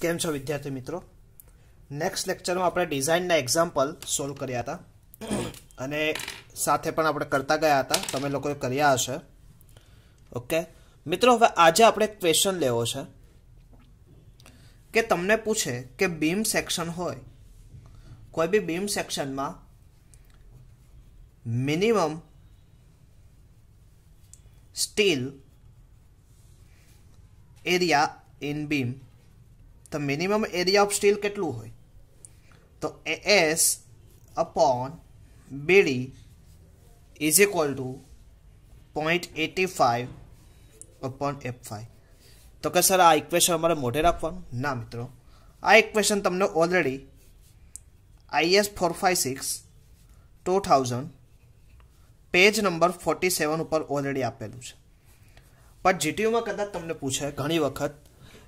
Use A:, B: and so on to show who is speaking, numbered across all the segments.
A: કેમ છો વિદ્યાર્થી મિત્રો નેક્સ્ટ લેક્ચરમાં આપણે ડિઝાઇનના એક્ઝામ્પલ સોલ્વ કર્યા હતા અને સાથે પણ આપણે કરતા ગયા હતા તમે લોકોએ કર્યા હશે ઓકે મિત્રો હવે આજે આપણે એક ક્વેશ્ચન લેવો છે કે તમને પૂછે કે બીમ સેક્શન હોય કોઈ બી બીમ સેક્શનમાં minimum steel area in beam તો મિનિમમ એરિયા ઓફ સ્ટીલ કેટલું હોય તો A S upon BD is equal to point eighty five upon F five તો કે સર આ ઇક્વેશન અમારે મોઢે રાખવાનું ના મિત્રો આ ઇક્વેશન તમને already IS four five six two thousand page number forty seven ઉપર ઓલરેડી આપેલું છે પણ જીટીયુમાં કદાચ તમને પૂછે ઘણી વખત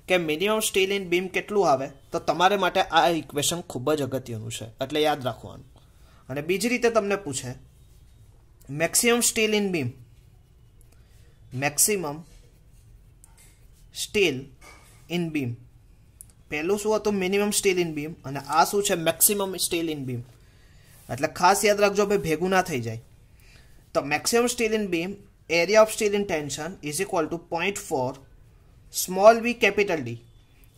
A: કે મિનિમમ સ્ટીલ ઇન બીમ કેટલું આવે તો તમારે માટે આ ઇક્વેશન ખૂબ જ અગત્યનું છે એટલે યાદ રાખવાનું અને બીજી રીતે તમને પૂછે maximum steel in beam maximum steel in beam પહેલું શું હતું મિનિમમ સ્ટીલ ઇન બીમ અને આ શું છે મેક્સિમમ સ્ટીલ ઇન બીમ એટલે ખાસ યાદ રાખજો ભાઈ ભેગું ના થઈ જાય તો maximum steel in beam area of steel in tension is equal to point four small V capital D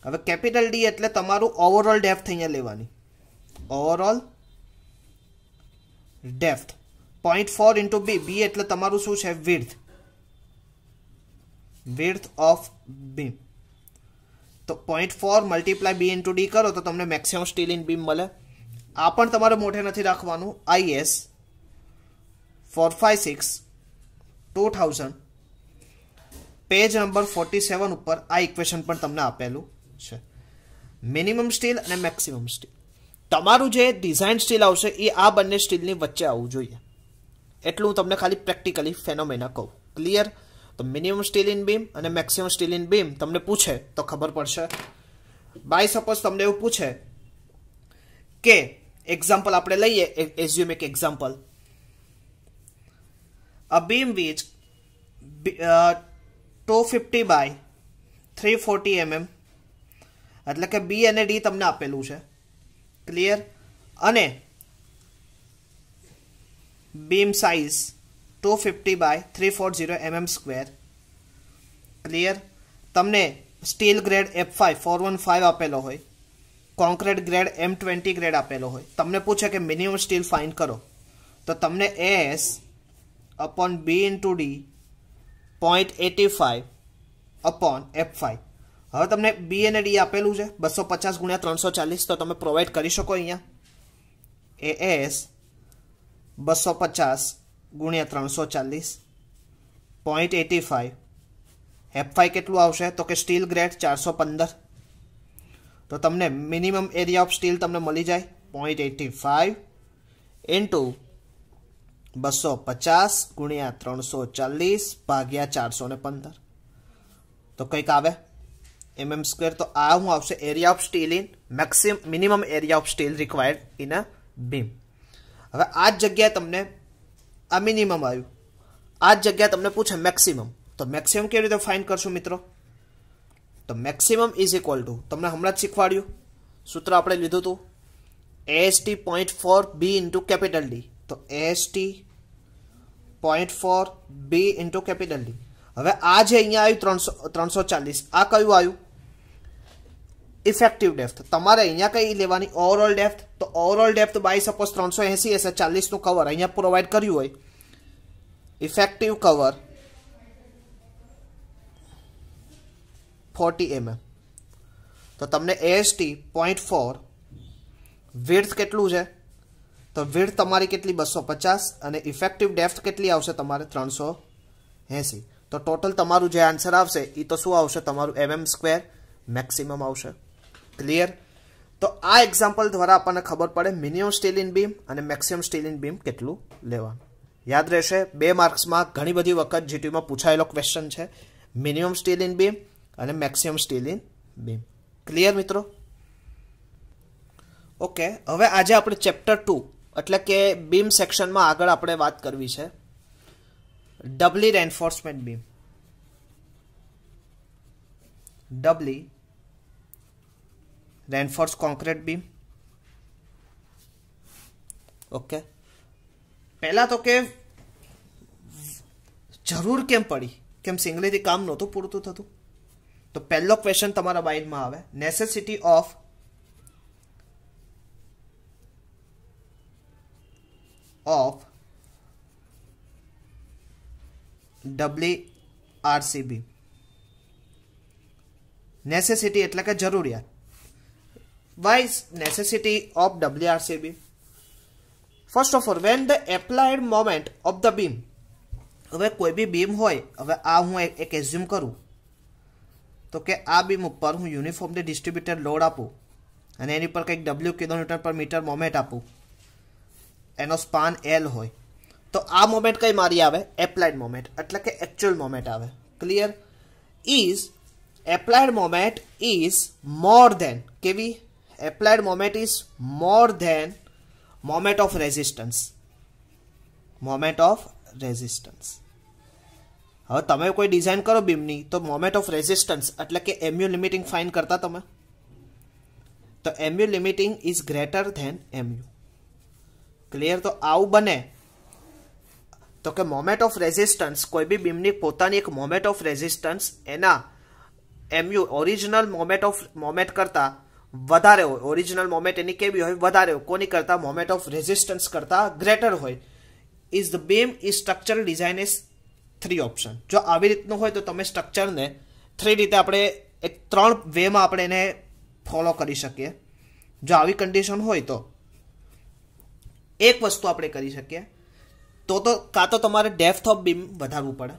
A: હવે કેપિટલ ડી એટલે તમારું ઓવરઓલ ડેફ્થ અહીંયા લેવાની overall depth point four into B B એટલે તમારું શું છે વિર્થ વિર્થ ઓફ બીમ તો point four multiply B into D કરો તો તમને મેક્સિમમ સ્ટીલ ઇન બીમ મળે આ પણ તમારે મોઢે નથી રાખવાનું IS four five six two thousand page number forty seven ઉપર આ ઇક્વેશન પણ તમને આપેલું છે મિનિમમ સ્ટીલ અને મેક્સિમમ સ્ટીલ તમારું જે ડિઝાઇન સ્ટીલ આવશે એ આ બંને સ્ટીલની વચ્ચે આવવું જોઈએ એટલું હું તમને ખાલી પ્રેક્ટિકલી ફેનોમેના કહું ક્લિયર તો મિનિમમ સ્ટીલ ઇન બીમ અને મેક્સિમમ સ્ટીલ ઇન બીમ તમને પૂછે તો ખબર પડશે બાય સપોઝ તમને એવું પૂછે કે એક્ઝામ્પલ આપણે લઈએ એઝ્યુમ એક example a beam which two fifty by three forty MM એટલે કે બી અને ડી તમને આપેલું છે ક્લિયર અને beam size two fifty by three four zero MM square clear તમને steel grade F five four one five આપેલો હોય concrete grade M twenty grade આપેલો હોય તમને પૂછે કે મિનિમમ સ્ટીલ ફાઇન કરો તો તમને S upon B into D point eighty five upon F five હવે તમને બી અને ડી આપેલું છે બસો પચાસ ગુણ્યા ત્રણસો ચાલીસ તો તમે પ્રોવાઈડ કરી શકો અહીંયા એ એસ બસો પચાસ ગુણ્યા ત્રણસો ચાલીસ point eighty five F five કેટલું આવશે તો કે સ્ટીલ ગ્રેડ ચારસો પંદર તો તમને મિનિમમ એરિયા ઓફ સ્ટીલ તમને મળી જાય પોઈન્ટ એટી ફાઈવ ઇન્ટુ બસો પચાસ ગુણ્યા ત્રણસો ચાલીસ ભાગ્યા ચારસો ને પંદર તો કંઈક આવે એમએમ સ્ક્વેર તો આ હું આવશે area of steel in maxim minimum area of steel required in a beam હવે આ જ જગ્યાએ તમને આ મિનિમમ આવ્યું આ જ જગ્યાએ તમને પૂછે મેક્સિમમ તો મેક્સિમમ કેવી રીતે ફાઇન કરશું મિત્રો તો મેક્સિમમ ઇઝ ઇક્વલ ટુ તમને હમણાં જ શીખવાડ્યું સૂત્ર આપણે લીધું હતું ST point four B into capital D તો AST point four B into capital D હવે આ જે અહીંયા આવ્યું ત્રણસો ત્રણસો ચાલીસ આ કયું આવ્યું ઇફેક્ટિવ ડેફ્થ તમારે અહીંયા કઈ લેવાની ઓવરઓલ ડેફ્થ તો ઓવરઓલ ડેફ્થ બાય સપોઝ ત્રણસો એંસી હશે ચાલીસનું કવર અહીંયા પ્રોવાઈડ કર્યું હોય ઇફેક્ટિવ કવર ફોર્ટી એમએમ તો તમને એસટી પોઈન્ટ ફોર વિર્થ કેટલું છે તો વિડ્થ તમારી કેટલી બસો પચાસ અને ઇફેક્ટિવ ડેપ્થ કેટલી આવશે તમારે ત્રણસો એંસી તો ટોટલ તમારું જે આન્સર આવશે એ તો શું આવશે તમારું એમએમ સ્ક્વેર મેક્સિમમ આવશે ક્લિયર તો આ એક્ઝામ્પલ દ્વારા આપણને ખબર પડે મિનિમમ સ્ટીલિન બીમ અને મેક્સિમમ સ્ટીલ બીમ કેટલું લેવાનું યાદ રહેશે બે માર્ક્સમાં ઘણી બધી વખત જીટીયુમાં પૂછાયેલો ક્વેશ્ચન છે મિનિમમ સ્ટીલિન બીમ અને મેક્સિમમ સ્ટીલ બીમ ક્લિયર મિત્રો ઓકે હવે આજે આપણે ચેપ્ટર ટુ એટલે કે બીમ સેક્શનમાં આગળ આપણે વાત કરવી છે doubly reinforcement beam doubly reinforce concrete beam okay પહેલાં તો કે જરૂર કેમ પડી કેમ સિંગલીથી કામ નહોતું પૂરતું થતું તો પહેલો ક્વેશ્ચન તમારા માઇન્ડમાં આવે necessity of of WRCB necessity એટલે કે જરૂરિયાત why necessity of WRCB first of all when the applied moment of the beam હવે કોઈ બી બીમ હોય હવે આ હું એક એઝ્યુમ કરું તો કે આ બીમ ઉપર હું યુનિફોર્મલી ડિસ્ટ્રીબ્યુટેડ લોડ આપું અને એની પર કંઈક W kilometre per metre moment આપું એનો સ્પાન એલ હોય તો આ મોમેન્ટ કઈ મારી આવે એપ્લાઇડ મોમેન્ટ એટલે કે એકચ્યુઅલ મોમેન્ટ આવે clear is applied moment is more than કેવી applied moment is more than moment of resistance moment of resistance હવે તમે કોઈ ડિઝાઇન કરો બીમની તો મોમેન્ટ ઓફ રેઝિસ્ટન્સ એટલે કે એમ્યુ લિમિટિંગ ફાઇન કરતા તમે તો MU limiting is greater than MU clear તો આવું બને તો કે મોમેન્ટ ઓફ રેઝિસ્ટન્સ કોઈ બી બીમની પોતાની એક મોમેન્ટ ઓફ રેઝિસ્ટન્સ એના MU original moment of moment કરતાં વધારે હોય ઓરિજિનલ મોમેન્ટ એની કેવી હોય વધારે હોય કોની કરતાં મોમેન્ટ ઓફ રેઝિસ્ટન્સ કરતાં ગ્રેટર હોય is the beam is structure design is three option જો આવી રીતનું હોય તો તમે સ્ટ્રક્ચરને થ્રી રીતે આપણે એક ત્રણ વેમાં આપણે એને ફોલો કરી શકીએ જો આવી કન્ડિશન હોય તો एक वस्तु आप तो तो का तो डेफ्थ ऑफ बीम वारू पड़े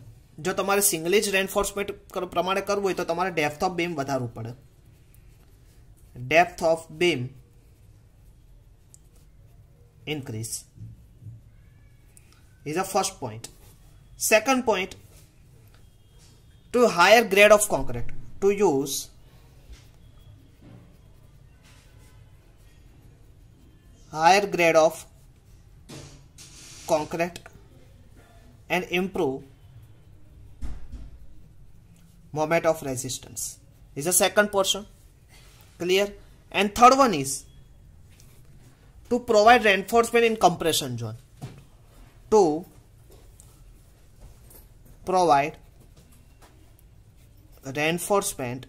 A: जो तेरे सींगलेज रेनफोर्समेंट प्रमाण करव हो तो डेफ्थ ऑफ बीम वारू पड़े depth of beam increase is a first point second point two higher grade of concrete to use higher grade of concrete and improve moment of resistance is the second portion clear and third one is to provide reinforcement in compression zone to provide reinforcement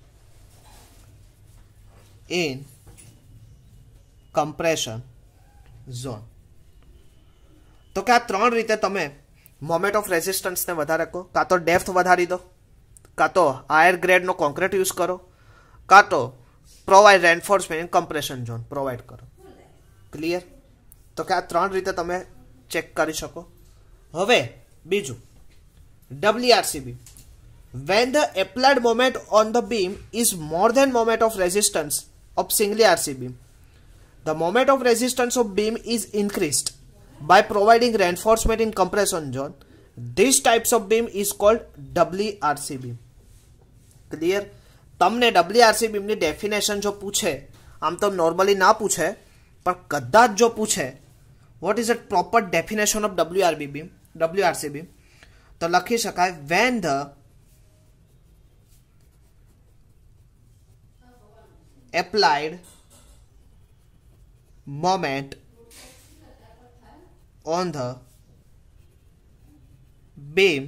A: in compression zone तो क्या तीन रीते तुम्हें moment of resistance ने વધારેકો કાતો depth વધારી દો કાતો આયર ગ્રેડ નો કોન્ક્રીટ યુઝ કરો કાતો provide reinforcement in compression zone provide કરો ક્લિયર તો કે આ ત્રણ રીતે તમે ચેક કરી શકો હવે બીજો W R C B when the applied moment on the beam is more than moment of resistance of single RC B the moment of resistance of beam is increase by providing reinforcement in compression zone this types of beam is called wrc beam clear તમને WRC બીમની definition જો પૂછે આમ તો normally ના પૂછે પણ કદાચ જો પૂછે what is a proper definition of WRB beam WRC beam તો લખી શકાય when the applied moment on the beam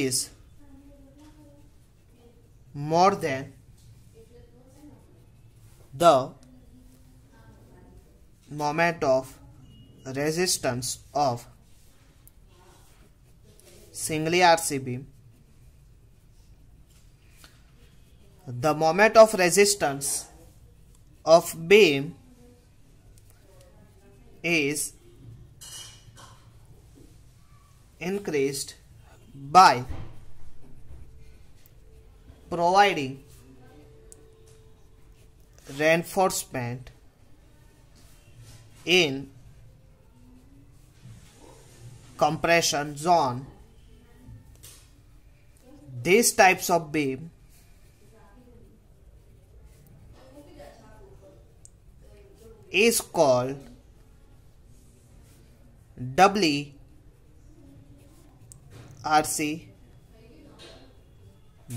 A: is more than the moment of resistance of singly RC beam. The moment of resistance of beam is increased by providing reinforcement in compression zone these types of beam is called doubly RC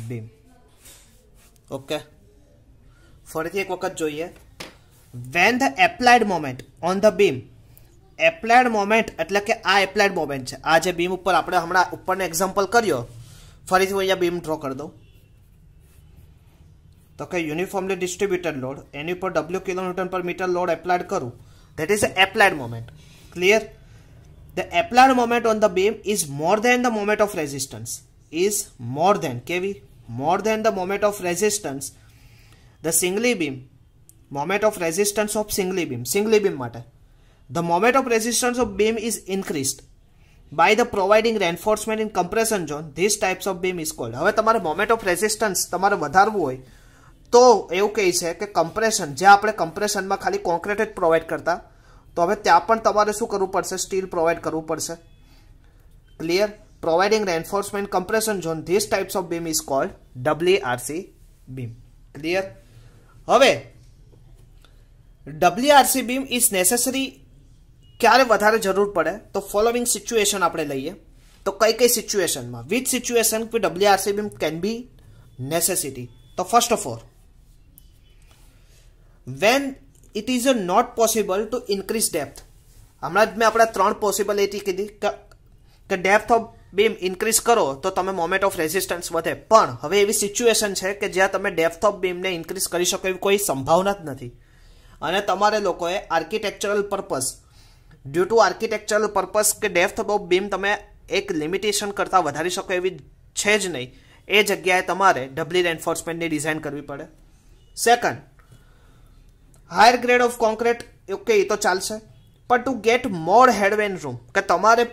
A: beam okay ફરીથી એક વખત જોઈએ when the applied moment on the beam applied moment એટલે કે આ applied moment છે આ જે બીમ ઉપર આપણે હમણાં ઉપરનો એક્ઝામ્પલ કર્યો ફરીથી હું અહીંયા બીમ ડ્રો કરી દઉં તો કે યુનિફોર્મલી ડિસ્ટ્રીબ્યુટેડ લોડ એની ઉપર W kilometre per metre load applied કરું that is applied moment clear the applied moment on the beam is more than the moment of resistance is more than kv more than the moment of resistance the singly beam moment of resistance of singly beam singly beam માટે the moment of resistance of beam is increased by the providing reinforcement in compression zone these types of beam is called હવે તમારે moment of resistance તમારે વધારવું હોય તો એવું કહે છે કે કમ્પ્રેશન જે આપણે કમ્પ્રેશનમાં ખાલી કોન્ક્રીટ જ પ્રોવાઈડ કરતા तो हमें टेपण તમારે શું કરવું પડશે સ્ટીલ પ્રોવાઇડ કરવું પડશે clear providing reinforcement compression zone this types of beam is called W R C beam clear હવે W R C beam is necessary ક્યારે વધારે જરૂર પડે તો ફોલોઇંગ સિચ્યુએશન આપણે લઈએ તો કઈ કઈ સિચ્યુએશનમાં વિ ช સિચ્યુએશન ક્યુ W R C beam can be necessity તો first of or when it is not possible to increase depth હમણાં જ મેં આપણે ત્રણ પોસિબિલિટી કીધી કે ડેપ્થ ઓફ બીમ ઇન્ક્રીઝ કરો તો તમે મોમેન્ટ ઓફ રેઝિસ્ટન્સ વધે પણ હવે એવી સિચ્યુએશન છે કે જ્યાં તમે ડેપ્થ ઓફ બીમને ઇન્ક્રીઝ કરી શકો એવી કોઈ સંભાવના જ નથી અને તમારે લોકોએ architectural purpose due to architectural purpose કે ડેપ્થ ઓફ બીમ તમે એક લિમિટેશન કરતાં વધારી શકો એવી છે જ નહીં એ જગ્યાએ તમારે ડબલી રેન્ફોર્સમેન્ટની ડિઝાઇન કરવી પડે second higher grade of concrete okay એ તો ચાલશે પણ to get more headway room કે તમારે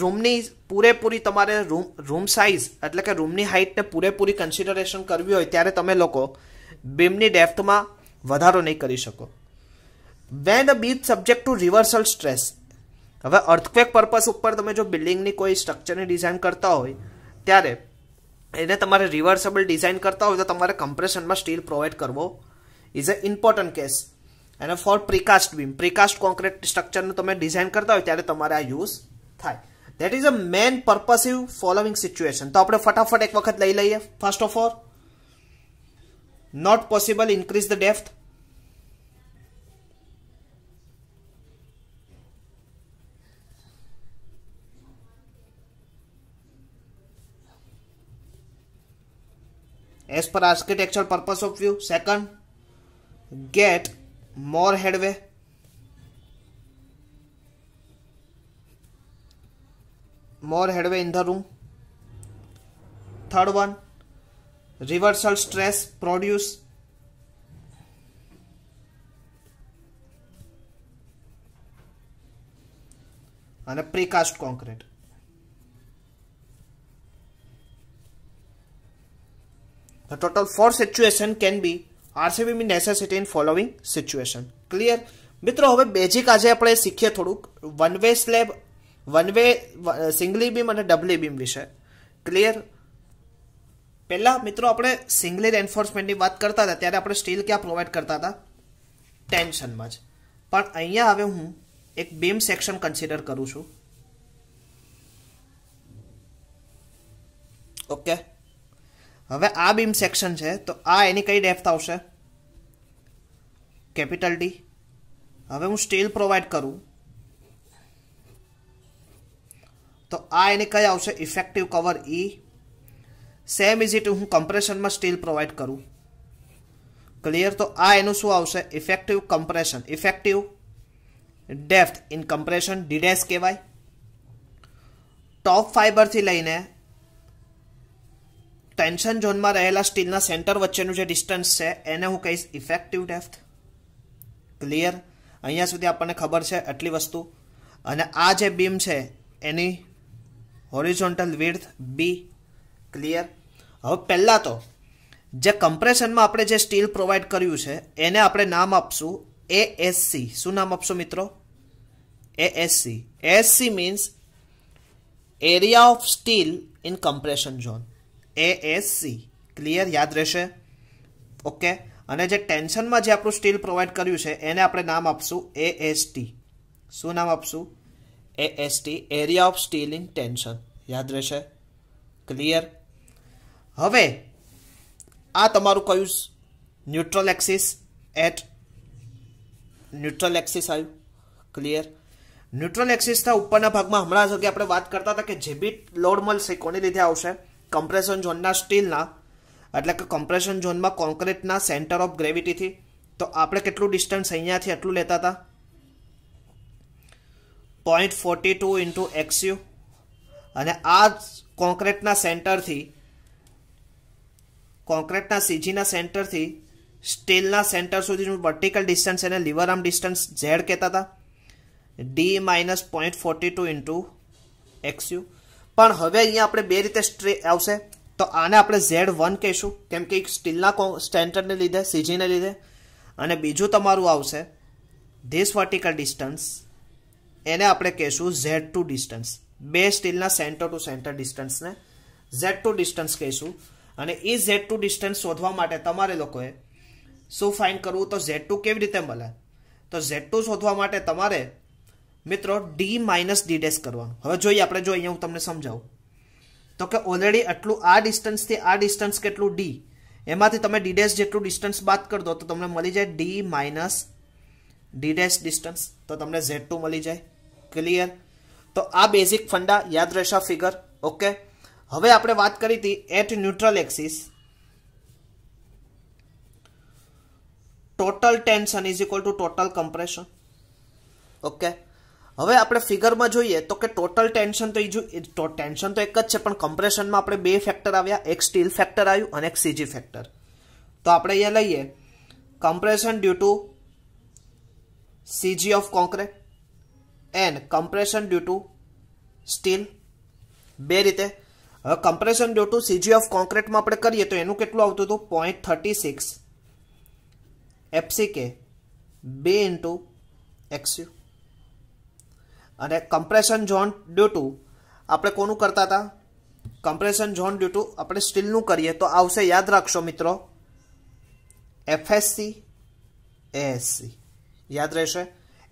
A: રૂમની પૂરેપૂરી તમારે રૂમ રૂમ સાઇઝ એટલે કે રૂમની હાઇટને પૂરેપૂરી કન્સિડરેશન કરવી હોય ત્યારે તમે લોકો બીમની ડેફ્થમાં વધારો નહીં કરી શકો when a beam subject to reversal stress હવે અર્થક્વેક પર્પસ ઉપર તમે જો બિલ્ડિંગની કોઈ સ્ટ્રક્ચરની ડિઝાઇન કરતા હોય ત્યારે એને તમારે રિવર્સેબલ ડિઝાઇન કરતા હોય તો તમારે કમ્પ્રેશનમાં સ્ટીલ પ્રોવાઈડ કરવો is a important case and for precast beam precast concrete structure तुम डिजाइन करता हो तरह आ यूज थे that is a main purposive following situation तो अपने फटाफट एक वक्त लई लीए first of all not possible increase the depth as per architecture purpose of view second get more headway more headway in the room third one reversal stress produce અને precast concrete The total force situation can be RCB be necessity in following situation clear મિત્રો હવે basic આજે આપણે શીખીએ થોડુંક one way slab one way singly beam અને doubly beam વિશે clear પહેલાં મિત્રો આપણે સિંગલી એન્ફોર્સમેન્ટની વાત કરતા હતા ત્યારે આપણે સ્ટીલ ક્યાં પ્રોવાઈડ કરતા હતા ટેન્શનમાં જ પણ અહીંયા હવે હું એક બીમ સેક્શન કન્સિડર કરું છું ઓકે હવે આ બીમ સેક્શન છે તો આ એની કઈ ડેપ્થ આવશે કેપિટલ ડી હવે હું સ્ટીલ પ્રોવાઈડ કરું તો આ એને કઈ આવશે ઇફેક્ટિવ કવર ઈ સેમ ઇઝ ઇટ હું કમ્પ્રેશનમાં સ્ટીલ પ્રોવાઈડ કરું ક્લિયર તો આ એનું શું આવશે effective compression effective depth in compression ડીડેસ કહેવાય ટોપ ફાઇબરથી લઈને ટેન્શન ઝોનમાં રહેલા સ્ટીલના સેન્ટર વચ્ચેનું જે ડિસ્ટન્સ છે એને હું કહીશ ઇફેક્ટિવ ડેફ્થ ક્લિયર અહીંયા સુધી આપણને ખબર છે આટલી વસ્તુ અને આ જે બીમ છે એની હોરિઝોન્ટલ વિડથ બી ક્લિયર હવે પહેલાં તો જે કમ્પ્રેશનમાં આપણે જે સ્ટીલ પ્રોવાઈડ કર્યું છે એને આપણે નામ આપશું એ એસસી શું નામ આપશું મિત્રો A SC SC means area of steel in compression zone A SC clear યાદ રહેશે ઓકે અને જે ટેન્શનમાં જે આપણું સ્ટીલ પ્રોવાઈડ કર્યું છે એને આપણે નામ આપશું ટી શું નામ આપશું AST area of steel in tension યાદ રહેશે ક્લિયર હવે આ તમારું કયું neutral axis at neutral axis આવ્યું ક્લિયર ન્યુટ્રલ એક્સિસના ઉપરના ભાગમાં હમણાં સુધી આપણે વાત કરતા હતા કે જે બી લોડ મળશે કોને લીધે આવશે કમ્પ્રેશન ઝોનના સ્ટીલના એટલે કે કોમ્પ્રેશન ઝોનમાં કોન્ક્રીટના સેન્ટર ઓફ ગ્રેવિટીથી તો આપણે કેટલું ડિસ્ટન્સ અહીંયાથી આટલું લેતા હતા point forty two into XU અને આ કોન્ક્રીટના સેન્ટરથી કોન્ક્રીટના સીજીના સેન્ટરથી સ્ટીલના સેન્ટર સુધીનું વર્ટિકલ ડિસ્ટન્સ એને લીવર આર્મ ડિસ્ટન્સ ઝેડ કહેતા હતા D minus point forty two into XU પણ હવે અહીંયા આપણે બે રીતે સ્ટ્રે આવશે તો આને આપણે ઝેડ વન કહીશું કેમ કે સ્ટીલના સ્ટેન્ડર્ડને લીધે સીજીને લીધે અને બીજું તમારું આવશે ધીસ વર્ટિકલ ડિસ્ટન્સ એને આપણે કહીશું ઝેડ ટુ ડિસ્ટન્સ બે સ્ટીલના સેન્ટર ટુ સેન્ટર ડિસ્ટન્સને ઝેડ ટુ ડિસ્ટન્સ કહીશું અને એ ઝેડ ટુ ડિસ્ટન્સ શોધવા માટે તમારે લોકોએ શું ફાઇન કરવું તો ઝેડ ટુ કેવી રીતે મળે તો ઝેડ ટુ શોધવા માટે તમારે મિત્રો ડી માઇનસ ડી ડેશ કરવાનું હવે જોઈએ આપણે જો અહીંયા હું તમને સમજાવું તો કે ઓલરેડી આટલું આ ડિસ્ટન્સથી આ ડિસ્ટન્સ કેટલું ડી એમાંથી તમે ડીડેસ જેટલું ડિસ્ટન્સ બાદ કરી દો તો તમને મળી જાય ડી માઇનસ ડીડેસ ડિસ્ટન્સ તો તમને ઝેડ ટુ મળી જાય ક્લિયર તો આ બેઝિક ફંડા યાદ રહેશે ફિગર ઓકે હવે આપણે વાત કરી હતી at neutral axis total tension is equal to total compression okay હવે આપણે ફિગરમાં જોઈએ તો કે ટોટલ ટેન્શન તો એ ટેન્શન તો એક જ છે પણ કમ્પ્રેશનમાં આપણે બે ફેક્ટર આવ્યા એક સ્ટીલ ફેક્ટર આવ્યું અને એક સીજી ફેક્ટર તો આપણે અહીંયા લઈએ compression due to CG of concrete and compression due to steel બે રીતે હવે compression due to CG of કોન્ક્રીટમાં આપણે કરીએ તો એનું કેટલું આવતું હતું પોઈન્ટ થર્ટી સિક્સ એફસીકે બે ઇન્ટુ એક્સ્યુ અને કમ્પ્રેશન ઝોન ડ્યુ ટુ આપણે કોનું કરતા હતા કમ્પ્રેશન ઝોન ડ્યુ ટુ આપણે સ્ટીલનું કરીએ તો આવશે યાદ રાખશો મિત્રો એફએસસી એએસસી યાદ રહેશે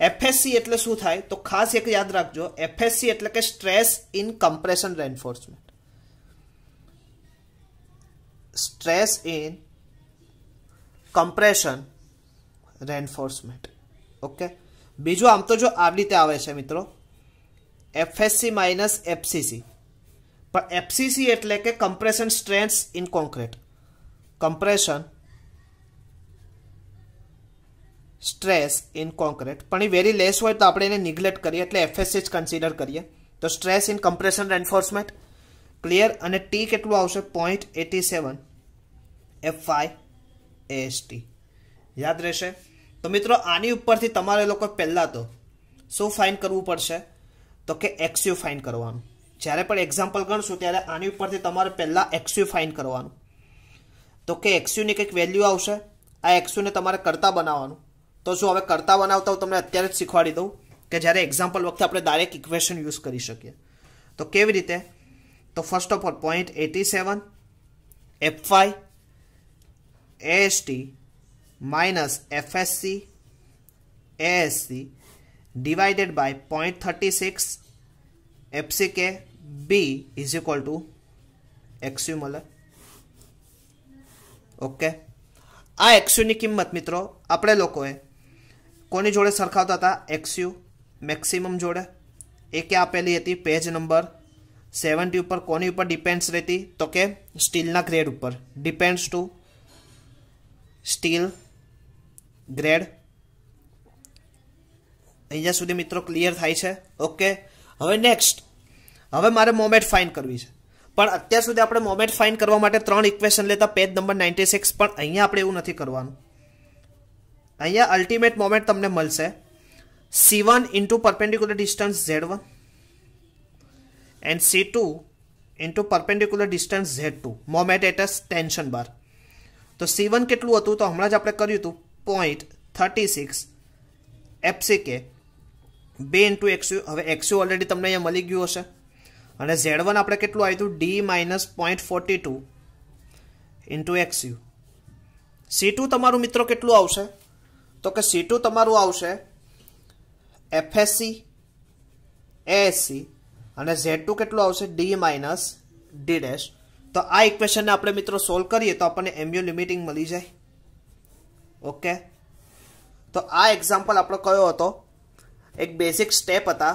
A: એફએસસી એટલે શું થાય તો ખાસ એક યાદ રાખજો એફએસસી એટલે કે stress in compression reinforcement stress in compression reinforcement okay બીજું આમ તો જો આ રીતે આવે છે મિત્રો એફએસસી માઇનસ એફસીસી પણ એફસીસી એટલે કે compression strength in concrete compression stress in concrete પણ એ વેરી લેસ હોય તો આપણે એને નિગ્લેક્ટ કરીએ એટલે એફએસસી જ કન્સિડર કરીએ તો stress in compression enforcement clear અને ટી કેટલું આવશે point eighty seven F I AST યાદ રહેશે તો મિત્રો આની ઉપરથી તમારે લોકો પહેલાં તો શું ફાઇન કરવું પડશે તો કે એક્સયુ ફાઇન કરવાનું જ્યારે પણ એક્ઝામ્પલ ગણશું ત્યારે આની ઉપરથી તમારે પહેલાં એક્સયુ ફાઇન કરવાનું તો કે એક્સયુની કંઈક વેલ્યુ આવશે આ એક્સયુને તમારે કરતાં બનાવવાનું તો શું હવે કરતાં બનાવતા હું તમને અત્યારે જ શીખવાડી દઉં કે જ્યારે એક્ઝામ્પલ વખતે આપણે ડાયરેક્ટ ઇક્વેશન યુઝ કરી શકીએ તો કેવી રીતે તો first of all point eighty seven F ST minus FSC ASC divided by point thirty six F C K B is equal to XU મળે ઓકે આ એક્સયુની કિંમત મિત્રો આપણે લોકોએ કોની જોડે સરખાવતા હતા એક્સયુ મેક્સિમમ જોડે એ કે આપેલી હતી પેજ નંબર સેવન્ટી ઉપર કોની ઉપર ડિપેન્ડ્સ રહેતી તો કે સ્ટીલના ગ્રેડ ઉપર ડિપેન્ડ્સ ટુ સ્ટીલ ગ્રેડ અહીંયા સુધી મિત્રો ક્લિયર થાય છે ઓકે હવે નેક્સ્ટ હવે મારે મોમેટ ફાઇન કરવી છે પણ અત્યાર સુધી આપણે મોમેટ ફાઇન કરવા માટે ત્રણ ઇક્વેશન લેતા પેજ નંબર નાઇન્ટી સિક્સ પણ અહીંયા આપણે એવું નથી કરવાનું અહીંયા અલ્ટિમેટ મોમેન્ટ તમને મળશે C one into perpendicular distance Z one and C two into perpendicular distance Z two moment at a tension bar તો સી વન કેટલું હતું તો હમણાં જ આપણે કર્યું હતું પોઈન્ટ થર્ટી સિક્સ એફસીકે બે ઇન્ટુ એક્સ્યુ હવે એક્સ્યુ ઓલરેડી તમને અહીંયા મળી ગયું હશે અને ઝેડ વન આપણે કેટલું આવ્યું હતું D minus point forty two into XU C two તમારું મિત્રો કેટલું આવશે તો કે સી ટુ તમારું આવશે એફએસસી એએસસી અને ઝેડ ટુ કેટલું આવશે ડી માઇનસ ડી ડેશ તો આ ઇક્વેશનને આપણે મિત્રો સોલ્વ કરીએ તો આપણને એમયુ લિમિટિંગ મળી જાય ઓકે તો આ એક્ઝામ્પલ આપણો કયો હતો એક બેઝિક સ્ટેપ હતા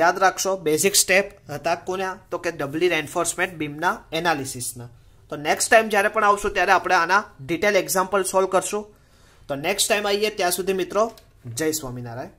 A: યાદ રાખશો બેઝિક સ્ટેપ હતા કોના તો કે ડબલી રેન્ફોર્સમેન્ટ બીમના એનાલિસિસના તો નેક્સ્ટ ટાઈમ જ્યારે પણ આવશું ત્યારે આપણે આના ડિટેલ એક્ઝામ્પલ સોલ્વ કરશું તો નેક્સ્ટ ટાઈમ આવીએ ત્યાં સુધી મિત્રો જય સ્વામિનારાયણ